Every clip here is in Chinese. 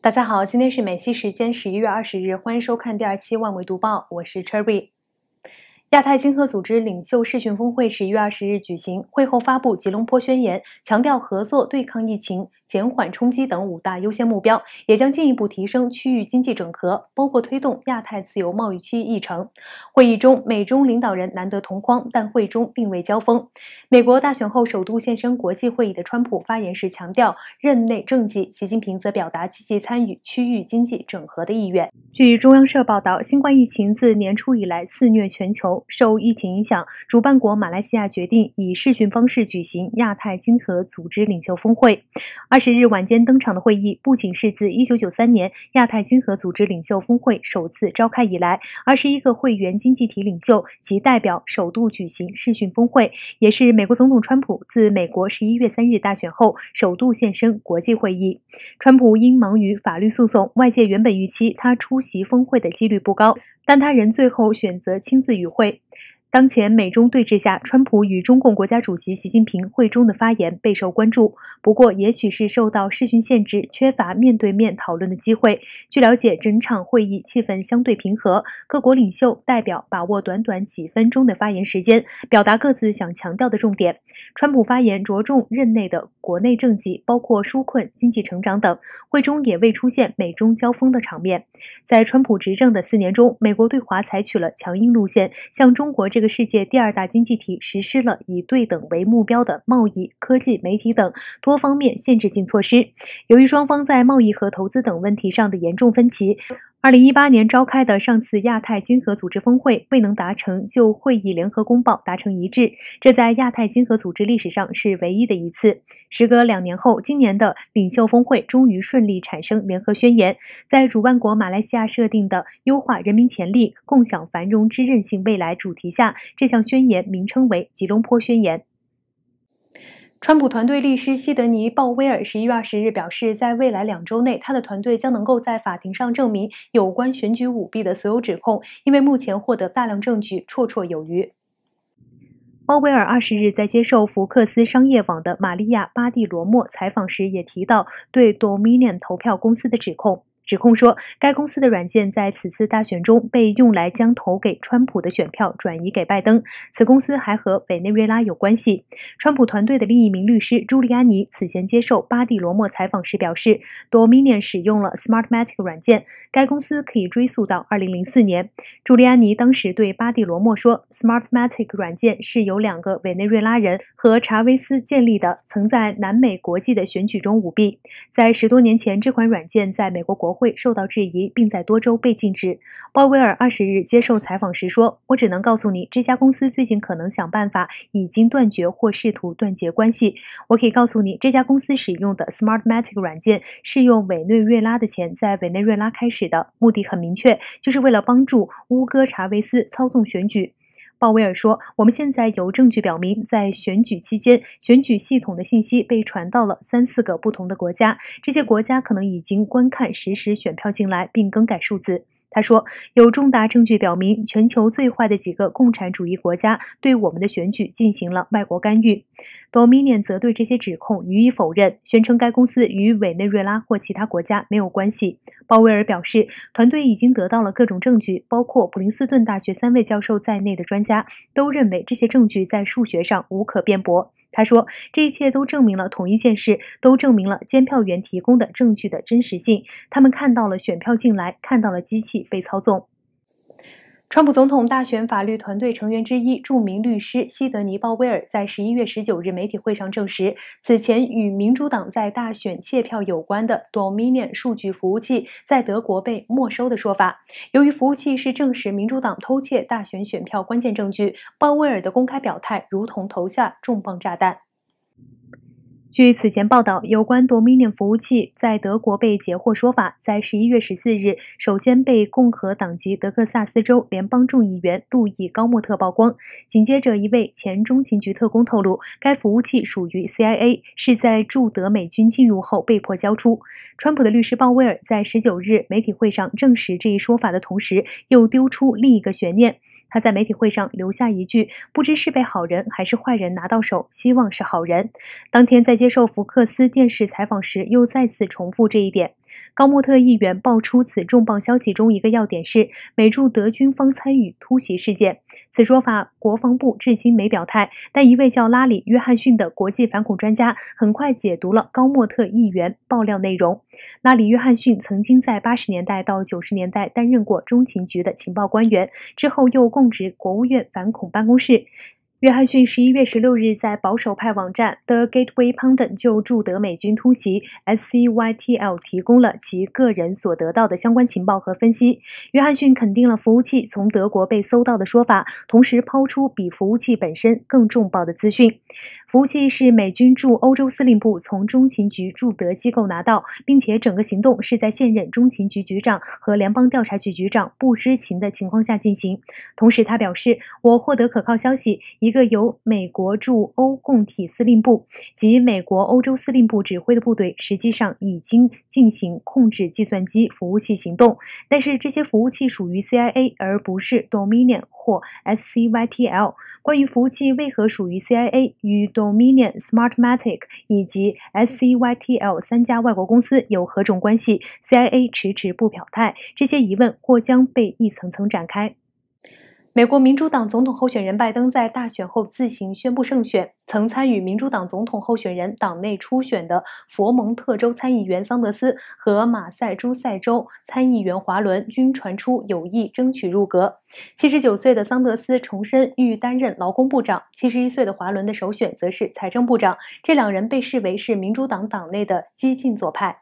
大家好，今天是美西时间十一月二十日，欢迎收看第二期《万维读报》，我是 Cherry。亚太经合组织领袖视讯峰会十一月二十日举行，会后发布吉隆坡宣言，强调合作对抗疫情。减缓冲击等五大优先目标，也将进一步提升区域经济整合，包括推动亚太自由贸易区议程。会议中美中领导人难得同框，但会中并未交锋。美国大选后首度现身国际会议的川普发言时强调任内政绩，习近平则表达积极参与区域经济整合的意愿。据中央社报道，新冠疫情自年初以来肆虐全球，受疫情影响，主办国马来西亚决定以视讯方式举行亚太经合组织领袖峰会。二。十日晚间登场的会议，不仅是自一九九三年亚太经合组织领袖峰会首次召开以来，二十一个会员经济体领袖及代表首度举行视讯峰会，也是美国总统川普自美国十一月三日大选后首度现身国际会议。川普因忙于法律诉讼，外界原本预期他出席峰会的几率不高，但他仍最后选择亲自与会。当前美中对峙下，川普与中共国家主席习近平会中的发言备受关注。不过，也许是受到视讯限制，缺乏面对面讨论的机会。据了解，整场会议气氛相对平和，各国领袖代表把握短短几分钟的发言时间，表达各自想强调的重点。川普发言着重任内的国内政绩，包括纾困、经济成长等。会中也未出现美中交锋的场面。在川普执政的四年中，美国对华采取了强硬路线，向中国这。个世界第二大经济体实施了以对等为目标的贸易、科技、媒体等多方面限制性措施。由于双方在贸易和投资等问题上的严重分歧。二零一八年召开的上次亚太经合组织峰会未能达成就会议联合公报达成一致，这在亚太经合组织历史上是唯一的一次。时隔两年后，今年的领袖峰会终于顺利产生联合宣言，在主办国马来西亚设定的“优化人民潜力，共享繁荣之韧性未来”主题下，这项宣言名称为吉隆坡宣言。川普团队律师西德尼·鲍威尔十一月二十日表示，在未来两周内，他的团队将能够在法庭上证明有关选举舞弊的所有指控，因为目前获得大量证据绰绰有余。鲍威尔二十日在接受福克斯商业网的玛利亚·巴蒂罗莫采访时也提到对 Dominion 投票公司的指控。指控说，该公司的软件在此次大选中被用来将投给川普的选票转移给拜登。此公司还和委内瑞拉有关系。川普团队的另一名律师朱利安尼此前接受巴蒂罗莫采访时表示，Dominion 使用了 Smartmatic 软件，该公司可以追溯到2004年。朱利安尼当时对巴蒂罗莫说，Smartmatic 软件是由两个委内瑞拉人和查韦斯建立的，曾在南美国际的选举中舞弊。在十多年前，这款软件在美国国。会。会受到质疑，并在多州被禁止。鲍威尔二十日接受采访时说：“我只能告诉你，这家公司最近可能想办法已经断绝或试图断绝关系。我可以告诉你，这家公司使用的 Smartmatic 软件是用委内瑞拉的钱在委内瑞拉开始的，目的很明确，就是为了帮助乌戈查韦斯操纵选举。”鲍威尔说：“我们现在有证据表明，在选举期间，选举系统的信息被传到了三四个不同的国家，这些国家可能已经观看实时选票进来并更改数字。”他说：“有重大证据表明，全球最坏的几个共产主义国家对我们的选举进行了外国干预。” Dominion 则对这些指控予以否认，宣称该公司与委内瑞拉或其他国家没有关系。鲍威尔表示，团队已经得到了各种证据，包括普林斯顿大学三位教授在内的专家都认为这些证据在数学上无可辩驳。他说：“这一切都证明了同一件事，都证明了监票员提供的证据的真实性。他们看到了选票进来，看到了机器被操纵。”川普总统大选法律团队成员之一、著名律师西德尼·鲍威尔在十一月十九日媒体会上证实，此前与民主党在大选窃票有关的 Dominion 数据服务器在德国被没收的说法。由于服务器是证实民主党偷窃大选选票关键证据，鲍威尔的公开表态如同投下重磅炸弹。据此前报道，有关 Dominion 服务器在德国被截获说法，在十一月十四日首先被共和党籍德克萨斯州联邦众议员路易高莫特曝光。紧接着，一位前中情局特工透露，该服务器属于 CIA，是在驻德美军进入后被迫交出。川普的律师鲍威尔在十九日媒体会上证实这一说法的同时，又丢出另一个悬念。他在媒体会上留下一句：“不知是被好人还是坏人拿到手，希望是好人。”当天在接受福克斯电视采访时，又再次重复这一点。高莫特议员爆出此重磅消息，中一个要点是美驻德军方参与突袭事件。此说法，国防部至今没表态。但一位叫拉里·约翰逊的国际反恐专家很快解读了高莫特议员爆料内容。拉里·约翰逊曾经在八十年代到九十年代担任过中情局的情报官员，之后又供职国务院反恐办公室。约翰逊十一月十六日在保守派网站 The Gateway Pundit 就驻德美军突袭 SCYTL 提供了其个人所得到的相关情报和分析。约翰逊肯定了服务器从德国被搜到的说法，同时抛出比服务器本身更重磅的资讯。服务器是美军驻欧洲司令部从中情局驻德机构拿到，并且整个行动是在现任中情局局长和联邦调查局局长不知情的情况下进行。同时，他表示，我获得可靠消息，一个由美国驻欧共体司令部及美国欧洲司令部指挥的部队实际上已经进行控制计算机服务器行动，但是这些服务器属于 CIA 而不是 Dominion 或 SCYTL。关于服务器为何属于 CIA 与，Dominion、Smartmatic 以及 SCYTL 三家外国公司有何种关系？CIA 迟迟不表态，这些疑问或将被一层层展开。美国民主党总统候选人拜登在大选后自行宣布胜选。曾参与民主党总统候选人党内初选的佛蒙特州参议员桑德斯和马赛诸塞州参议员华伦均传出有意争取入阁。七十九岁的桑德斯重申欲担任劳工部长，七十一岁的华伦的首选则是财政部长。这两人被视为是民主党党内的激进左派。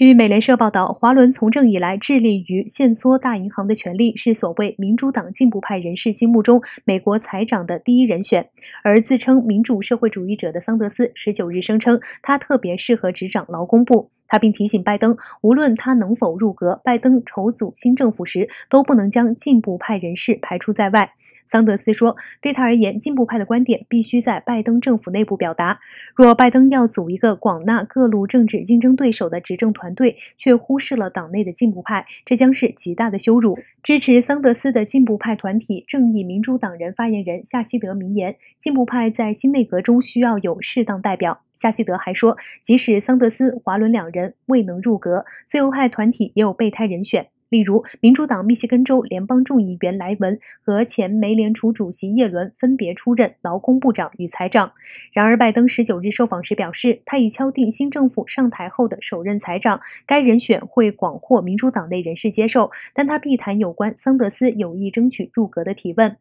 据美联社报道，华伦从政以来致力于限缩大银行的权利，是所谓民主党进步派人士心目中美国财长的第一人选。而自称民主社会主义者的桑德斯，十九日声称他特别适合执掌劳工部。他并提醒拜登，无论他能否入阁，拜登筹组新政府时都不能将进步派人士排除在外。桑德斯说：“对他而言，进步派的观点必须在拜登政府内部表达。若拜登要组一个广纳各路政治竞争对手的执政团队，却忽视了党内的进步派，这将是极大的羞辱。”支持桑德斯的进步派团体正义民主党人发言人夏希德明言：“进步派在新内阁中需要有适当代表。”夏希德还说：“即使桑德斯、华伦两人未能入阁，自由派团体也有备胎人选。”例如，民主党密歇根州联邦众议员莱文和前美联储主席耶伦分别出任劳工部长与财长。然而，拜登十九日受访时表示，他已敲定新政府上台后的首任财长，该人选会广获民主党内人士接受。但他避谈有关桑德斯有意争取入阁的提问。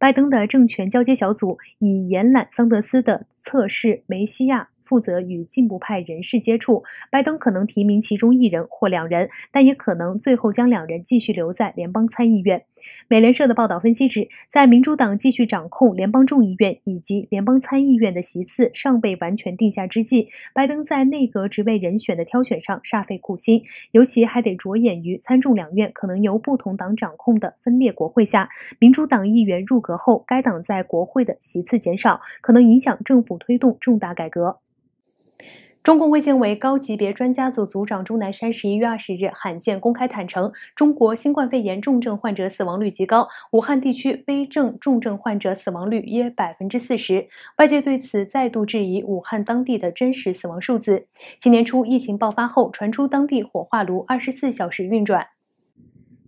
拜登的政权交接小组已延揽桑德斯的测试梅西亚。负责与进步派人士接触，拜登可能提名其中一人或两人，但也可能最后将两人继续留在联邦参议院。美联社的报道分析指，在民主党继续掌控联邦众议院以及联邦参议院的席次尚未完全定下之际，拜登在内阁职位人选的挑选上煞费苦心，尤其还得着眼于参众两院可能由不同党掌控的分裂国会下，民主党议员入阁后，该党在国会的席次减少，可能影响政府推动重大改革。中共卫健委高级别专家组组长钟南山十一月二十日罕见公开坦诚，中国新冠肺炎重症患者死亡率极高，武汉地区危症重症患者死亡率约百分之四十。外界对此再度质疑武汉当地的真实死亡数字。今年初疫情爆发后，传出当地火化炉二十四小时运转。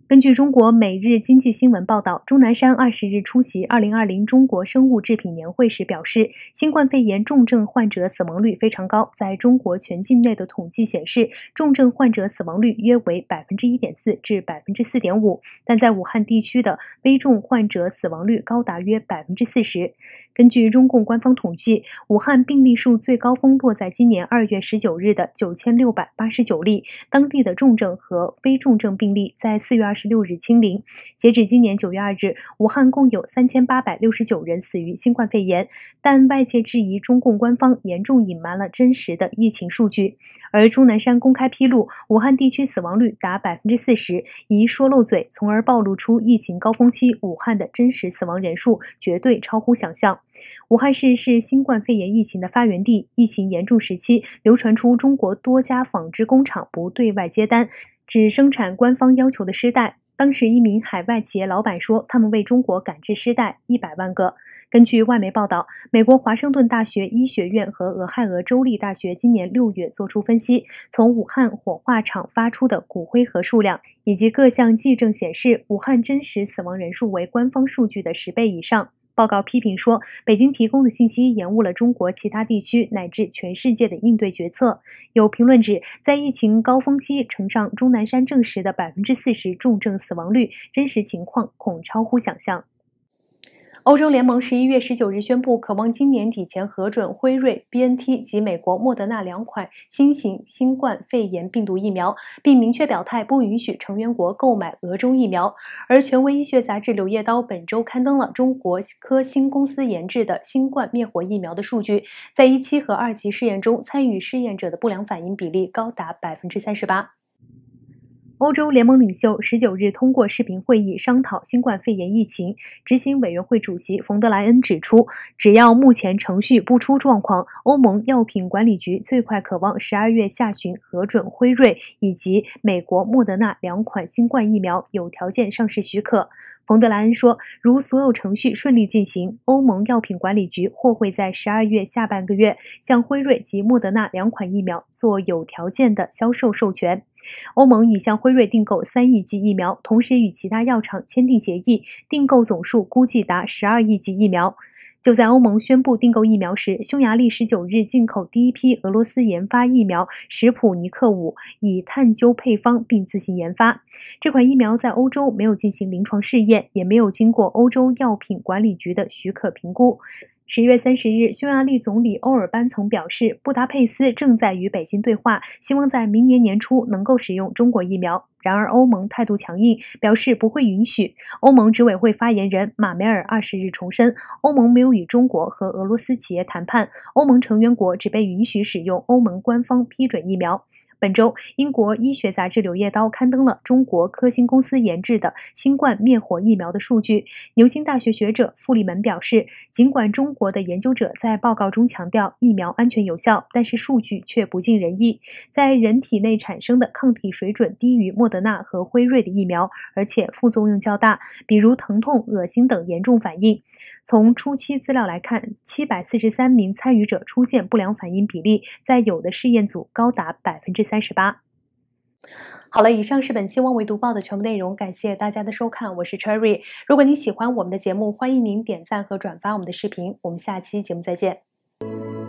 根据中国《每日经济新闻》报道，钟南山二十日出席二零二零中国生物制品年会时表示，新冠肺炎重症患者死亡率非常高。在中国全境内的统计显示，重症患者死亡率约为百分之一点四至百分之四点五，但在武汉地区的危重患者死亡率高达约百分之四十。根据中共官方统计，武汉病例数最高峰落在今年二月十九日的九千六百八十九例，当地的重症和非重症病例在四月二十六日清零。截止今年九月二日，武汉共有三千八百六十九人死于新冠肺炎，但外界质疑中共官方严重隐瞒了真实的疫情数据，而钟南山公开披露，武汉地区死亡率达百分之四十，疑说漏嘴，从而暴露出疫情高峰期武汉的真实死亡人数绝对超乎想象。武汉市是新冠肺炎疫情的发源地。疫情严重时期，流传出中国多家纺织工厂不对外接单，只生产官方要求的尸袋。当时，一名海外企业老板说，他们为中国赶制尸袋一百万个。根据外媒报道，美国华盛顿大学医学院和俄亥俄州立大学今年六月作出分析，从武汉火化厂发出的骨灰盒数量以及各项计证显示，武汉真实死亡人数为官方数据的十倍以上。报告批评说，北京提供的信息延误了中国其他地区乃至全世界的应对决策。有评论指，在疫情高峰期呈上钟南山证实的百分之四十重症死亡率，真实情况恐超乎想象。欧洲联盟十一月十九日宣布，渴望今年底前核准辉瑞、B N T 及美国莫德纳两款新型新冠肺炎病毒疫苗，并明确表态不允许成员国购买俄中疫苗。而权威医学杂志《柳叶刀》本周刊登了中国科兴公司研制的新冠灭活疫苗的数据，在一期和二期试验中，参与试验者的不良反应比例高达百分之三十八。欧洲联盟领袖十九日通过视频会议商讨新冠肺炎疫情。执行委员会主席冯德莱恩指出，只要目前程序不出状况，欧盟药品管理局最快可望十二月下旬核准辉瑞以及美国莫德纳两款新冠疫苗有条件上市许可。冯德莱恩说，如所有程序顺利进行，欧盟药品管理局或会在十二月下半个月向辉瑞及莫德纳两款疫苗做有条件的销售授权。欧盟已向辉瑞订购三亿剂疫苗，同时与其他药厂签订协议，订购总数估计达十二亿剂疫苗。就在欧盟宣布订购疫苗时，匈牙利十九日进口第一批俄罗斯研发疫苗“史普尼克五”，以探究配方并自行研发。这款疫苗在欧洲没有进行临床试验，也没有经过欧洲药品管理局的许可评估。十月三十日，匈牙利总理欧尔班曾表示，布达佩斯正在与北京对话，希望在明年年初能够使用中国疫苗。然而，欧盟态度强硬，表示不会允许。欧盟执委会发言人马梅尔二十日重申，欧盟没有与中国和俄罗斯企业谈判，欧盟成员国只被允许使用欧盟官方批准疫苗。本周，英国医学杂志《柳叶刀》刊登了中国科兴公司研制的新冠灭活疫苗的数据。牛津大学学者富利门表示，尽管中国的研究者在报告中强调疫苗安全有效，但是数据却不尽人意。在人体内产生的抗体水准低于莫德纳和辉瑞的疫苗，而且副作用较大，比如疼痛、恶心等严重反应。从初期资料来看，七百四十三名参与者出现不良反应比例，在有的试验组高达百分之三十八。好了，以上是本期《汪维读报》的全部内容，感谢大家的收看，我是 Cherry。如果您喜欢我们的节目，欢迎您点赞和转发我们的视频。我们下期节目再见。